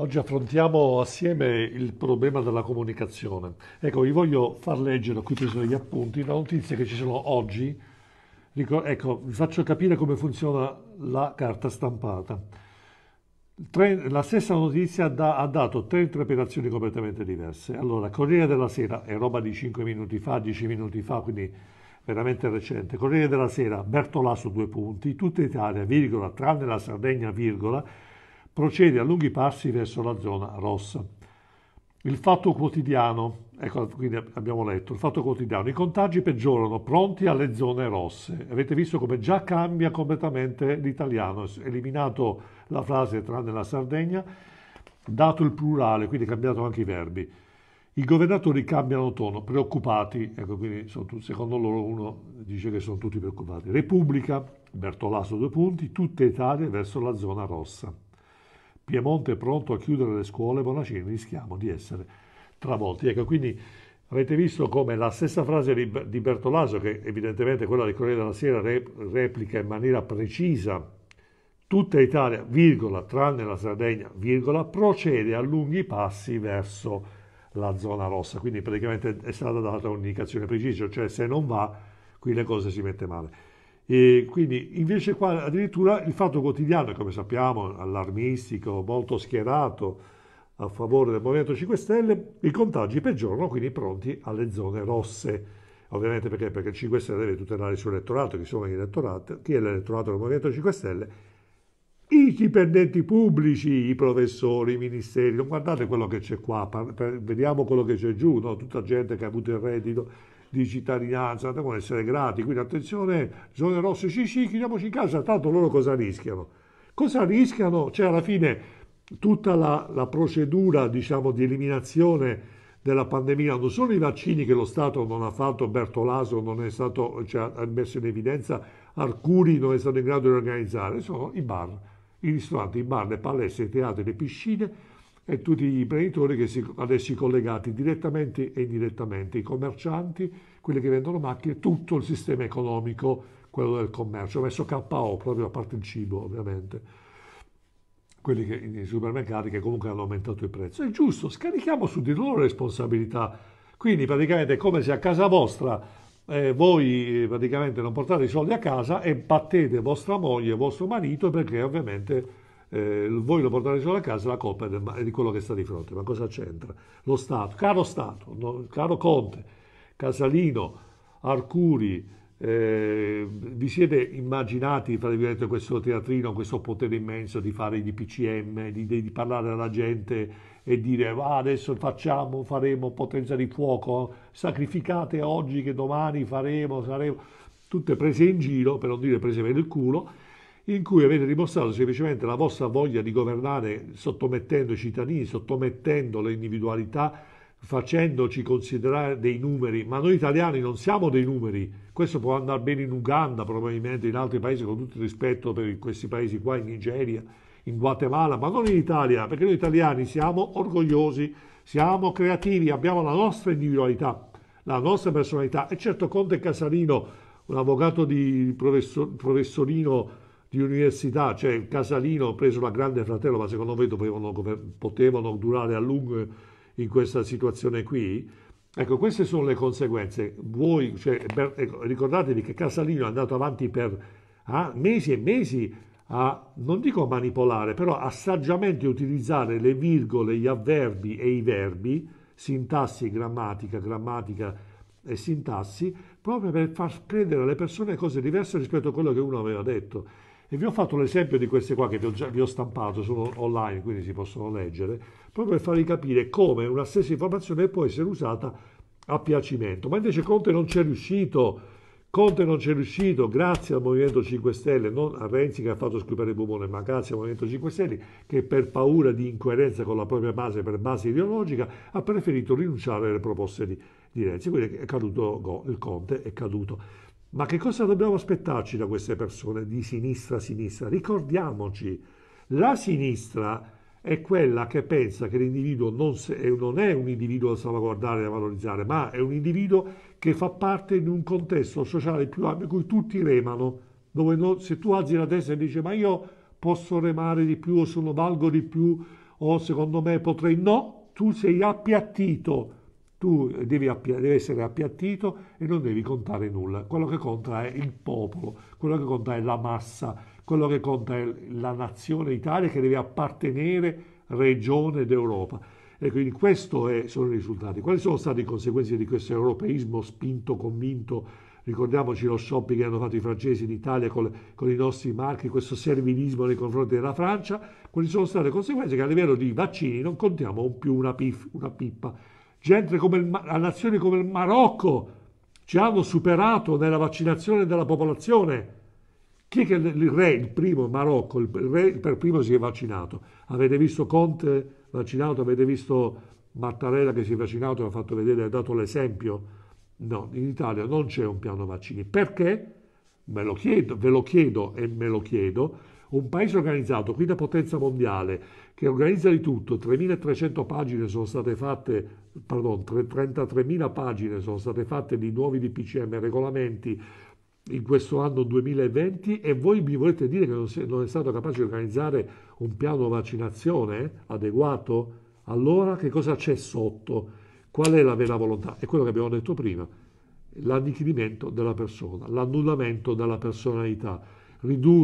Oggi affrontiamo assieme il problema della comunicazione. Ecco, vi voglio far leggere, ho qui preso gli appunti, la notizia che ci sono oggi. Ecco, vi faccio capire come funziona la carta stampata. la stessa notizia ha dato tre interpretazioni completamente diverse. Allora, Corriere della Sera, è roba di 5 minuti fa, 10 minuti fa, quindi veramente recente. Corriere della Sera, Bertolaso due punti, tutta Italia, virgola, tranne la Sardegna, virgola, procede a lunghi passi verso la zona rossa. Il fatto quotidiano, ecco quindi abbiamo letto, il fatto quotidiano, i contagi peggiorano, pronti alle zone rosse. Avete visto come già cambia completamente l'italiano, eliminato la frase tranne la Sardegna, dato il plurale, quindi cambiato anche i verbi. I governatori cambiano tono, preoccupati, ecco quindi tutti, secondo loro uno dice che sono tutti preoccupati. Repubblica, Bertolaso due punti, tutta Italia verso la zona rossa. Piemonte è pronto a chiudere le scuole, Bonacini rischiamo di essere travolti. Ecco, quindi avete visto come la stessa frase di Bertolaso, che evidentemente quella di Corriere della Sera replica in maniera precisa, tutta Italia, virgola, tranne la Sardegna, virgola, procede a lunghi passi verso la zona rossa. Quindi praticamente è stata data un'indicazione precisa, cioè se non va, qui le cose si mette male. E quindi invece qua addirittura il fatto quotidiano, come sappiamo, allarmistico, molto schierato a favore del Movimento 5 Stelle, i contagi peggiorano, quindi pronti alle zone rosse. Ovviamente perché? Perché il 5 Stelle deve tutelare il suo elettorato, chi, sono gli elettorato, chi è l'elettorato del Movimento 5 Stelle i dipendenti pubblici, i professori, i ministeri, non guardate quello che c'è qua, vediamo quello che c'è giù, no? tutta gente che ha avuto il reddito di cittadinanza, devono essere grati, quindi attenzione, zone rosse, sì sì, chiudiamoci in casa, tanto loro cosa rischiano? Cosa rischiano? Cioè alla fine tutta la, la procedura diciamo, di eliminazione della pandemia, non sono i vaccini che lo Stato non ha fatto, Bertolaso non è stato, cioè, ha messo in evidenza, Arcuri non è stato in grado di organizzare, sono i bar i ristoranti, i bar, le palestre, i teatri, le piscine e tutti gli imprenditori che si, ad essi collegati direttamente e indirettamente, i commercianti, quelli che vendono macchine, tutto il sistema economico, quello del commercio. Ho messo KO proprio a parte il cibo ovviamente quelli che, i supermercati che comunque hanno aumentato il prezzo. È giusto, scarichiamo su di loro responsabilità. Quindi praticamente è come se a casa vostra eh, voi eh, praticamente non portate i soldi a casa e battete vostra moglie, vostro marito, perché ovviamente eh, voi lo portate i soldi a casa, la colpa è, del, è, di quello che sta di fronte. Ma cosa c'entra? Lo Stato, caro Stato, no, caro Conte, Casalino, Arcuri, eh, vi siete immaginati, fra virgolette, questo teatrino, questo potere immenso di fare gli PCM, di, di, di parlare alla gente e dire ah, adesso facciamo, faremo potenza di fuoco, sacrificate oggi che domani faremo, saremo... Tutte prese in giro, per non dire prese per il culo, in cui avete dimostrato semplicemente la vostra voglia di governare sottomettendo i cittadini, sottomettendo le individualità facendoci considerare dei numeri, ma noi italiani non siamo dei numeri, questo può andare bene in Uganda, probabilmente in altri paesi, con tutto il rispetto per questi paesi qua, in Nigeria, in Guatemala, ma non in Italia, perché noi italiani siamo orgogliosi, siamo creativi, abbiamo la nostra individualità, la nostra personalità. E certo Conte Casalino, un avvocato di professor, professorino di università, cioè Casalino ha preso la grande fratello, ma secondo me dovevano, potevano durare a lungo in questa situazione qui? Ecco, queste sono le conseguenze. Voi, cioè, per, ecco, ricordatevi che Casalino è andato avanti per ah, mesi e mesi a, non dico manipolare, però a saggiamente utilizzare le virgole, gli avverbi e i verbi, sintassi, grammatica, grammatica e sintassi, proprio per far credere alle persone cose diverse rispetto a quello che uno aveva detto. E vi ho fatto l'esempio di queste qua che vi ho, già, vi ho stampato, sono online, quindi si possono leggere, proprio per farvi capire come una stessa informazione può essere usata a piacimento. Ma invece Conte non c'è riuscito, Conte non c'è riuscito grazie al Movimento 5 Stelle, non a Renzi che ha fatto scoprire il bubone, ma grazie al Movimento 5 Stelle che per paura di incoerenza con la propria base, per base ideologica, ha preferito rinunciare alle proposte di, di Renzi. Quindi è caduto il Conte, è caduto. Ma che cosa dobbiamo aspettarci da queste persone di sinistra a sinistra? Ricordiamoci, la sinistra è quella che pensa che l'individuo non, eh, non, è un individuo da salvaguardare e da valorizzare, ma è un individuo che fa parte di un contesto sociale più ampio in cui tutti remano, dove non, se tu alzi la testa e dici ma io posso remare di più o sono valgo di più o secondo me potrei... No, tu sei appiattito, tu devi, devi, essere appiattito e non devi contare nulla. Quello che conta è il popolo, quello che conta è la massa, quello che conta è la nazione Italia che deve appartenere regione d'Europa. E quindi questi sono i risultati. Quali sono state le conseguenze di questo europeismo spinto, convinto? Ricordiamoci lo shopping che hanno fatto i francesi in Italia con, con i nostri marchi, questo servilismo nei confronti della Francia. Quali sono state le conseguenze? Che a livello di vaccini non contiamo più una, pif, una pippa il, a nazioni come il Marocco ci hanno superato nella vaccinazione della popolazione. Chi è che il re, il primo in Marocco, il re per primo si è vaccinato? Avete visto Conte vaccinato, avete visto Mattarella che si è vaccinato, ha fatto vedere, ha dato l'esempio? No, in Italia non c'è un piano vaccini. Perché? Me lo chiedo, ve lo chiedo e me lo chiedo un paese organizzato, qui da potenza mondiale, che organizza di tutto, 3.300 pagine sono state fatte, pardon, 33.000 pagine sono state fatte di nuovi DPCM regolamenti in questo anno 2020 e voi mi volete dire che non, si, non è stato capace di organizzare un piano vaccinazione adeguato? Allora che cosa c'è sotto? Qual è la vera volontà? È quello che abbiamo detto prima, l'annichilimento della persona, l'annullamento della personalità, ridurre